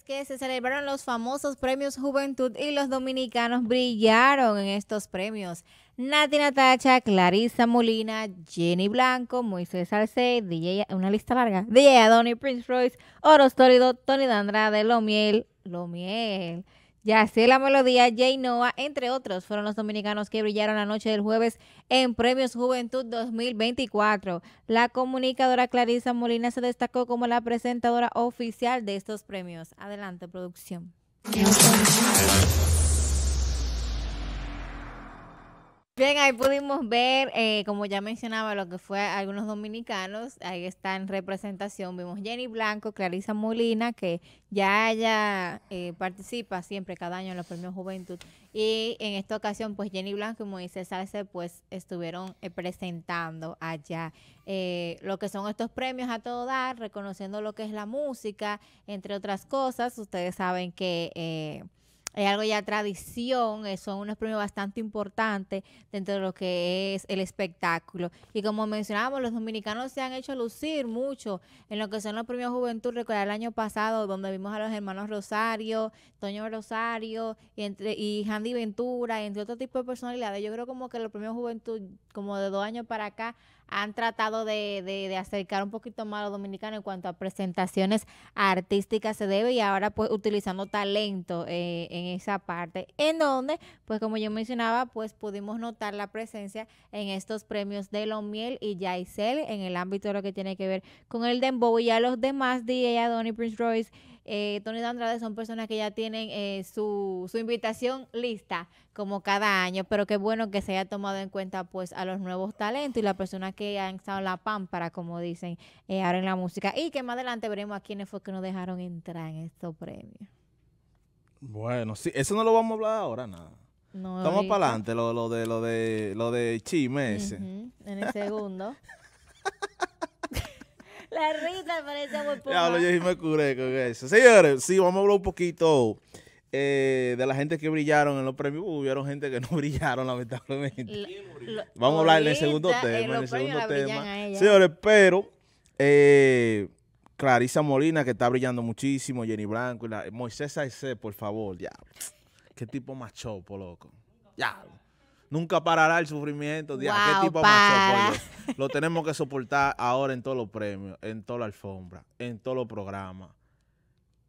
que se celebraron los famosos premios Juventud y los dominicanos brillaron en estos premios. Nati Natacha, Clarisa Molina, Jenny Blanco, Moisés Arce DJ, una lista larga, DJ Donny Prince Royce, Oro Stolido, Tony Dandrade, Lo Miel. Ya así la melodía, Jay Noah, entre otros, fueron los dominicanos que brillaron la noche del jueves en Premios Juventud 2024. La comunicadora Clarissa Molina se destacó como la presentadora oficial de estos premios. Adelante, producción. Bien, ahí pudimos ver, eh, como ya mencionaba, lo que fue algunos dominicanos. Ahí está en representación. Vimos Jenny Blanco, Clarisa Molina, que ya ella eh, participa siempre cada año en los premios Juventud. Y en esta ocasión, pues Jenny Blanco y Moisés Salce, pues estuvieron eh, presentando allá lo que son estos premios a todo dar, reconociendo lo que es la música, entre otras cosas. Ustedes saben que es algo ya tradición, eh, son unos premios bastante importantes dentro de lo que es el espectáculo. Y como mencionábamos, los dominicanos se han hecho lucir mucho en lo que son los premios Juventud. Recordar el año pasado, donde vimos a los hermanos Rosario, Toño Rosario y, entre, y Handy Ventura, entre otro tipo de personalidades. Yo creo como que los premios Juventud, como de dos años para acá, han tratado de, de, acercar un poquito más a los dominicanos en cuanto a presentaciones artísticas se debe y ahora pues utilizando talento eh, en esa parte, en donde pues como yo mencionaba pues pudimos notar la presencia en estos premios de Lomiel y Yaisel en el ámbito de lo que tiene que ver con el Dembow y a los demás de Donny Prince Royce eh, Tony Andrade son personas que ya tienen eh, su, invitación lista como cada año, pero qué bueno que se haya tomado en cuenta pues a los nuevos talentos y las personas que han estado en la pámpara, como dicen eh, ahora en la música, y que más adelante veremos a quiénes fue que nos dejaron entrar en estos premios. Bueno, sí, eso no lo vamos a hablar ahora, nada. Estamos para adelante, lo, de lo de lo de chimes en el segundo. La risa parece muy Ya, lo yo y me curé con eso. Señores, sí, vamos a hablar un poquito eh, de la gente que brillaron en los premios. Hubieron gente que no brillaron, lamentablemente. vamos a hablar en el segundo eh, tema. En el segundo tema. Señores, pero... Eh, Clarisa Molina, que está brillando muchísimo, Jenny Blanco, y la, Moisés Saice, por favor, ya. Qué tipo macho, por loco. Ya. Nunca parará el sufrimiento. ¿Qué tipo Lo tenemos que soportar ahora en todos los premios, en toda la alfombra, en todos los programas.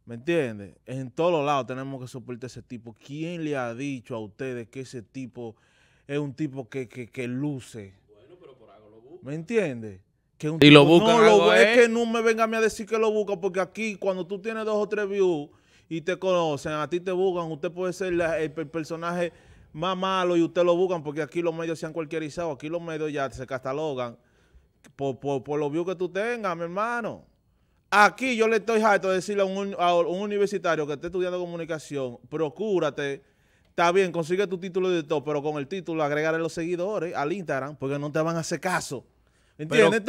¿Me entiendes? En todos los lados tenemos que soportar ese tipo. ¿Quién le ha dicho a ustedes que ese tipo es un tipo que, que, luce? Bueno, pero por algo lo busca. ¿Me entiendes? Que y lo busca. no, es eh. que no me venga a decir que lo busca, porque aquí cuando tú tienes dos o tres views y te conocen, a ti te buscan, usted puede ser el personaje más malo y usted lo buscan porque aquí los medios se han cualquierizado, aquí los medios ya se catalogan por, por, los views que tú tengas, mi hermano. Aquí yo le estoy harto de decirle a un, universitario que esté estudiando comunicación, procúrate, está bien, consigue tu título de todo, pero con el título agregaré los seguidores al Instagram porque no te van a hacer caso. ¿Entiendes?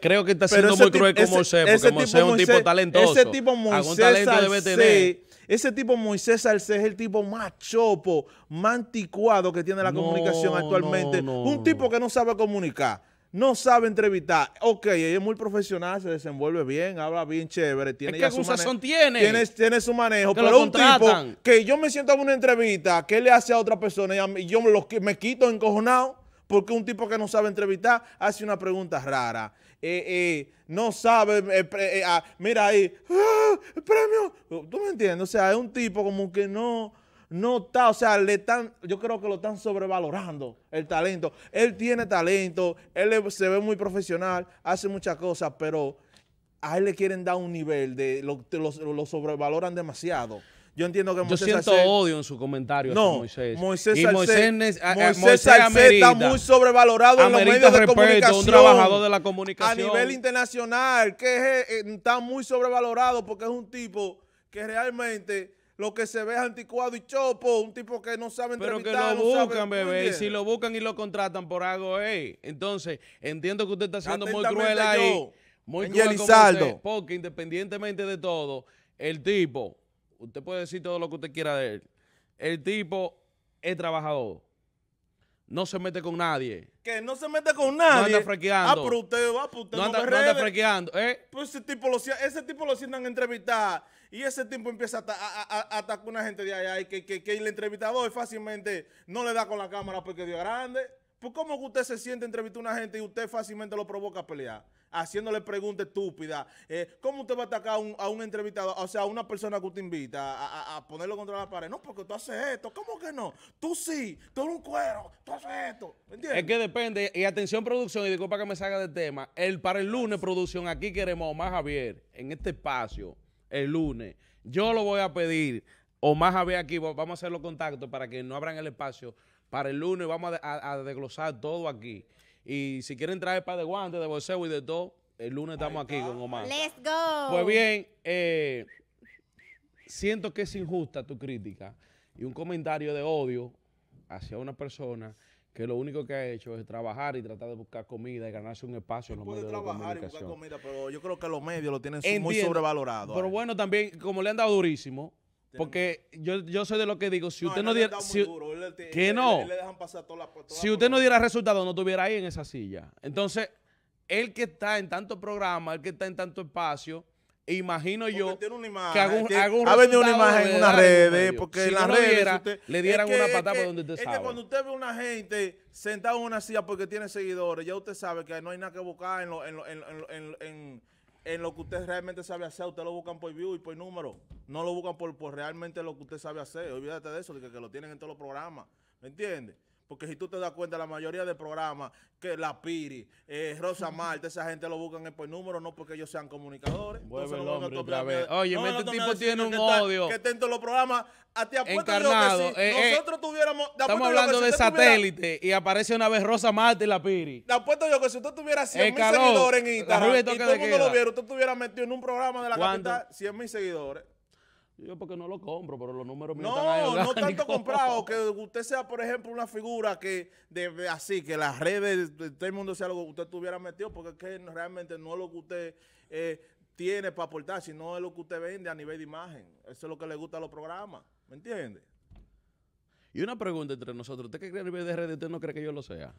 creo, que está siendo muy cruel con Moisés, porque Moisés es un tipo talentoso. Ese tipo Moisés Algún talento debe ese tipo Moisés Salced es el tipo más chopo, más anticuado que tiene la comunicación actualmente. un tipo que no sabe comunicar no sabe entrevistar. Ok, es muy profesional, se desenvuelve bien, habla bien chévere. Tiene es que tiene. tiene. tiene. su manejo, pero un tipo que yo me siento en una entrevista, que le hace a otra persona y yo me, quito encojonado porque un tipo que no sabe entrevistar hace una pregunta rara. Eh, eh, no sabe, eh, ah, mira ahí, el premio! ¿Tú me entiendes? O sea, es un tipo como que no, no está, o sea, le están, yo creo que lo están sobrevalorando el talento. Él tiene talento, él se ve muy profesional, hace muchas cosas, pero a él le quieren dar un nivel de, lo, que lo sobrevaloran demasiado. Yo entiendo que Moisés Yo siento odio en su comentario. No, Moisés. Moisés, y Moisés, está muy sobrevalorado en los medios de comunicación. Un trabajador de la comunicación. A nivel internacional, que eh, eh, está muy sobrevalorado porque es un tipo que realmente lo que se ve es anticuado y chopo, un tipo que no sabe Pero que lo buscan, bebé, y si lo buscan y lo contratan por algo, Entonces, entiendo que usted está siendo muy cruel ahí. Muy cruel porque independientemente de todo, el tipo Usted puede decir todo lo que usted quiera de él. El tipo es trabajador. No se mete con nadie. Que no se mete con nadie. No anda frequeando. Ah, usted va, usted no, anda, anda frequeando, ¿eh? pues ese tipo lo, ese tipo lo sientan a entrevistar y ese tipo empieza a, atacar a, una gente de allá y que, el entrevistador fácilmente no le da con la cámara porque dio grande. Pues cómo que usted se siente entrevistar a una gente y usted fácilmente lo provoca a pelear haciéndole preguntas estúpidas. Eh, ¿Cómo usted va a atacar a un, entrevistado, o sea, a una persona que usted invita a, ponerlo contra la pared? No, porque tú haces esto. ¿Cómo que no? Tú sí, tú eres un cuero, tú haces esto. ¿Me entiendes? Es que depende. Y atención, producción, y disculpa que me salga del tema. El, para el lunes, producción, aquí queremos Omar Javier en este espacio, el lunes. Yo lo voy a pedir. O más Javier aquí, vamos a hacer los contactos para que no abran el espacio para el lunes. Vamos a desglosar todo aquí. Y si quieren traer para de guantes, de bolseo y de todo, el lunes estamos aquí con Omar. Let's go. Pues bien, eh, siento que es injusta tu crítica y un comentario de odio hacia una persona que lo único que ha hecho es trabajar y tratar de buscar comida y ganarse un espacio en los medios de trabajar y buscar comida, pero yo creo que los medios lo tienen muy sobrevalorado. Pero bueno, también, como le han dado durísimo, porque yo, yo soy de lo que digo, si usted no, diera... que no. si usted no diera resultado, no estuviera ahí en esa silla. Entonces, el que está en tanto programa, el que está en tanto espacio, imagino yo que algún, ha una imagen en unas redes, porque si en las redes le dieran una patada por donde usted es Que cuando usted ve a una gente sentada en una silla porque tiene seguidores, ya usted sabe que no hay nada que buscar en, en, en, en en lo que usted realmente sabe hacer, usted lo buscan por view y por número. No lo buscan por, realmente lo que usted sabe hacer. Olvídate de eso, de que, que lo tienen en todos los programas. ¿Me entiendes? Porque si tú te das cuenta, la mayoría de programas, que La Piri, eh, Rosa Marte, esa gente lo buscan por número, no porque ellos sean comunicadores. Vuelve el hombre otra vez. Oye, este tipo tiene un odio. Que estén todos los programas, a ah, ti que eh, eh, Nosotros tuviéramos... Estamos hablando de satélite y aparece una vez Rosa Marte y La Piri. Te apuesto yo que si usted tuviera 100 mil seguidores en Instagram y todo el mundo lo viera, usted tuviera metido en un programa de la capital 100 mil seguidores. Yo porque no lo compro, pero los números me no, No, tanto comprado, que usted sea, por ejemplo, una figura que debe así, que las redes, de, todo el mundo sea lo que usted tuviera metido, porque es que realmente no es lo que usted eh, tiene para aportar, sino es lo que usted vende a nivel de imagen. Eso es lo que le gusta a los programas, ¿me entiende? Y una pregunta entre nosotros, ¿usted qué cree a nivel de redes? ¿Usted no cree que yo lo sea?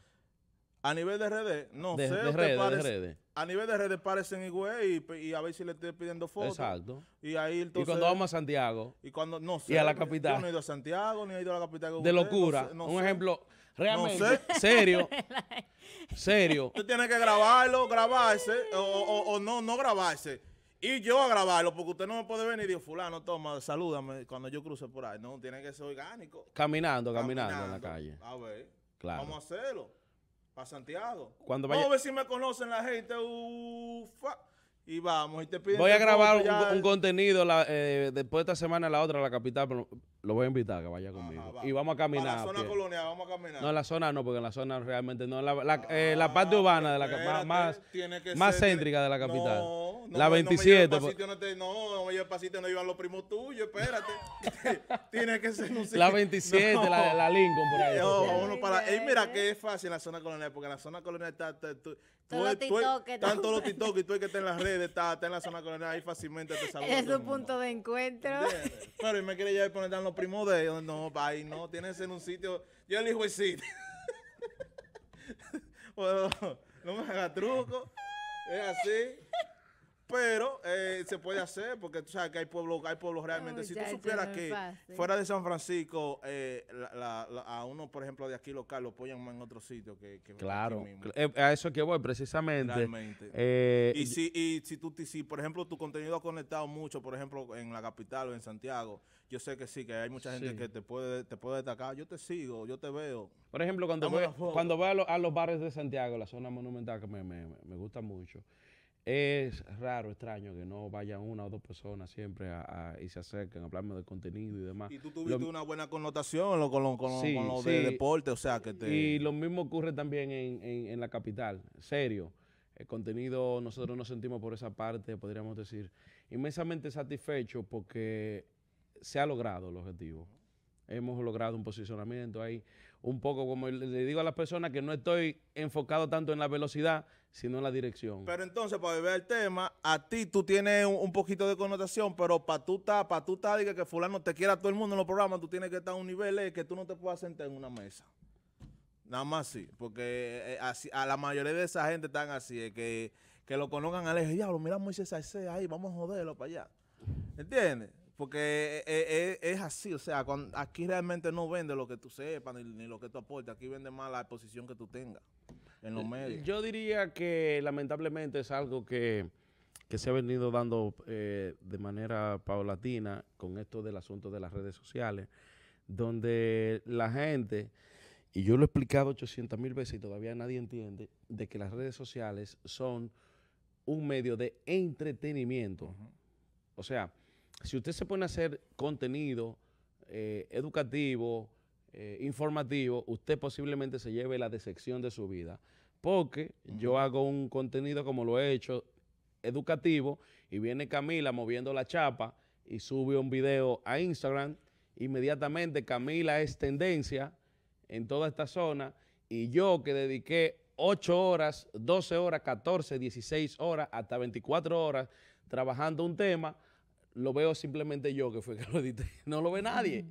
A nivel de redes, no sé. redes, A nivel de redes parecen igual y, a ver si le estoy pidiendo fotos. Exacto. Y ahí entonces, Y cuando vamos a Santiago. Y cuando, no sé. Y a la capital. Yo no he ido a Santiago, ni he ido a la capital. De, locura. un ejemplo realmente serio. serio. Usted tiene que grabarlo, grabarse, o, no, no grabarse. Y yo a grabarlo, porque usted no me puede venir y decir, fulano, toma, salúdame cuando yo cruce por ahí. No, tiene que ser orgánico. Caminando, caminando, en la calle. A ver. Claro. Vamos a hacerlo. Para Santiago. Cuando vaya... Vamos a ver si me conocen la gente. Y vamos, y te piden Voy a grabar un, contenido eh, después de esta semana, la otra, la capital, pero lo voy a invitar que vaya conmigo. Y vamos a caminar. en la zona colonial, vamos a caminar. No, en la zona no, porque en la zona realmente no. La, la, eh, ah, parte urbana, de la, más, más, céntrica de la capital la 27. No pues. no, te, no, me no iban los primos tuyos, espérate. Tiene que ser un sitio. La 27, la, la, Lincoln por ahí. mira que es fácil en la zona colonial, porque en la zona colonial está... tú, los Están todos los TikTok y tú que estar en las redes, está, en la zona colonial, ahí fácilmente te saludas. Es un punto de encuentro. pero y me quiere llevar poner los primos de ellos. No, ahí no, tiene que ser un sitio. Yo elijo el sitio. no me haga truco. Es así. Pero eh, se puede hacer porque tú sabes que hay pueblos hay pueblos realmente. si tú supieras que fuera de San Francisco, eh, a uno, por ejemplo, de aquí local, lo apoyan en otro sitio que, Claro, eh, a eso que voy precisamente. y, si, y si, tú, si, por ejemplo, tu contenido ha conectado mucho, por ejemplo, en la capital o en Santiago, yo sé que sí, que hay mucha gente que te puede, te puede destacar. Yo te sigo, yo te veo. Por ejemplo, cuando voy, cuando voy a, los bares de Santiago, la zona monumental que me, me gusta mucho, es raro, extraño que no vayan una o dos personas siempre y se acerquen a hablarme de contenido y demás. Y tú tuviste una buena connotación con lo, de deporte, o sea que te... Y lo mismo ocurre también en, la capital, serio. El contenido, nosotros nos sentimos por esa parte, podríamos decir, inmensamente satisfechos porque se ha logrado el objetivo. Hemos logrado un posicionamiento ahí un poco como le digo a las personas que no estoy enfocado tanto en la velocidad, sino en la dirección. Pero entonces, para ver el tema, a ti tú tienes un, poquito de connotación, pero para tú estar, para tú estar, diga que fulano te quiera a todo el mundo en los programas, tú tienes que estar a un nivel eh, que tú no te puedas sentar en una mesa. Nada más sí, porque eh, eh, a la mayoría de esa gente están así, es eh, que, que lo conozcan al eje, diablo, mira Moisés Salcedo ahí, vamos a joderlo para allá. ¿Entiendes? Porque eh, eh, es, así, o sea, aquí realmente no vende lo que tú sepas ni, lo que tú aportes, aquí vende más la posición que tú tengas en los eh, medios. Yo diría que lamentablemente es algo que, se ha venido dando de manera paulatina con esto del asunto de las redes sociales, donde la gente, y yo lo he explicado 800 mil veces y todavía nadie entiende, de que las redes sociales son un medio de entretenimiento. O sea, si usted se pone a hacer contenido eh, educativo, eh, informativo, usted posiblemente se lleve la decepción de su vida. Porque yo hago un contenido como lo he hecho, educativo, y viene Camila moviendo la chapa y sube un video a Instagram. Inmediatamente Camila es tendencia en toda esta zona y yo que dediqué 8 horas, 12 horas, 14, 16 horas, hasta 24 horas trabajando un tema, lo veo simplemente yo que fue que lo edité. No lo ve nadie.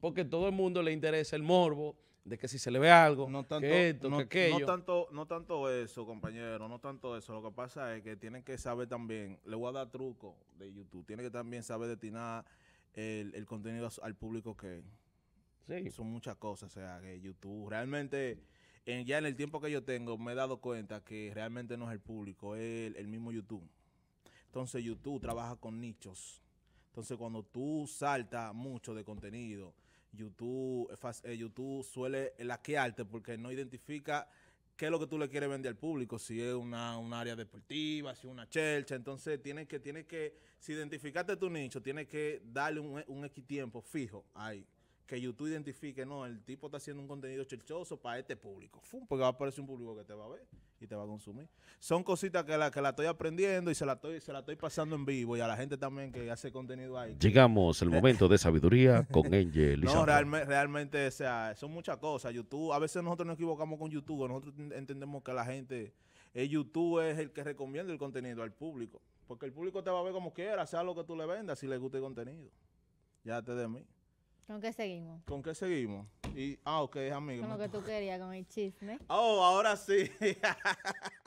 Porque todo el mundo le interesa el morbo de que si se le ve algo, no tanto, esto, no, que No tanto, no tanto eso, compañero, no tanto eso. Lo que pasa es que tienen que saber también, le voy a dar truco de YouTube, tienen que también saber destinar el, contenido al público que sí. son muchas cosas. O sea, que YouTube realmente... En, ya en el tiempo que yo tengo me he dado cuenta que realmente no es el público, es el mismo YouTube. Entonces YouTube trabaja con nichos. Entonces cuando tú saltas mucho de contenido, YouTube, eh, YouTube suele laquearte porque no identifica qué es lo que tú le quieres vender al público, si es una, un área deportiva, si es una chelcha. Entonces tienes que, tienes que, si identificaste tu nicho, tienes que darle un, un X tiempo fijo ahí que YouTube identifique, no, el tipo está haciendo un contenido chichoso para este público. porque va a aparecer un público que te va a ver y te va a consumir. Son cositas que la, que la estoy aprendiendo y se la estoy, se la estoy pasando en vivo y a la gente también que hace contenido ahí. Llegamos el momento de sabiduría con Angel. no, realmente, o sea, son muchas cosas. YouTube, a veces nosotros nos equivocamos con YouTube, nosotros entendemos que la gente, el YouTube es el que recomienda el contenido al público. Porque el público te va a ver como quiera, sea lo que tú le vendas, si le gusta el contenido. Ya te de mí. ¿Con qué seguimos? ¿Con qué seguimos? Y, ah, ok, déjame. Como que tú querías, con el chisme. Oh, ahora sí.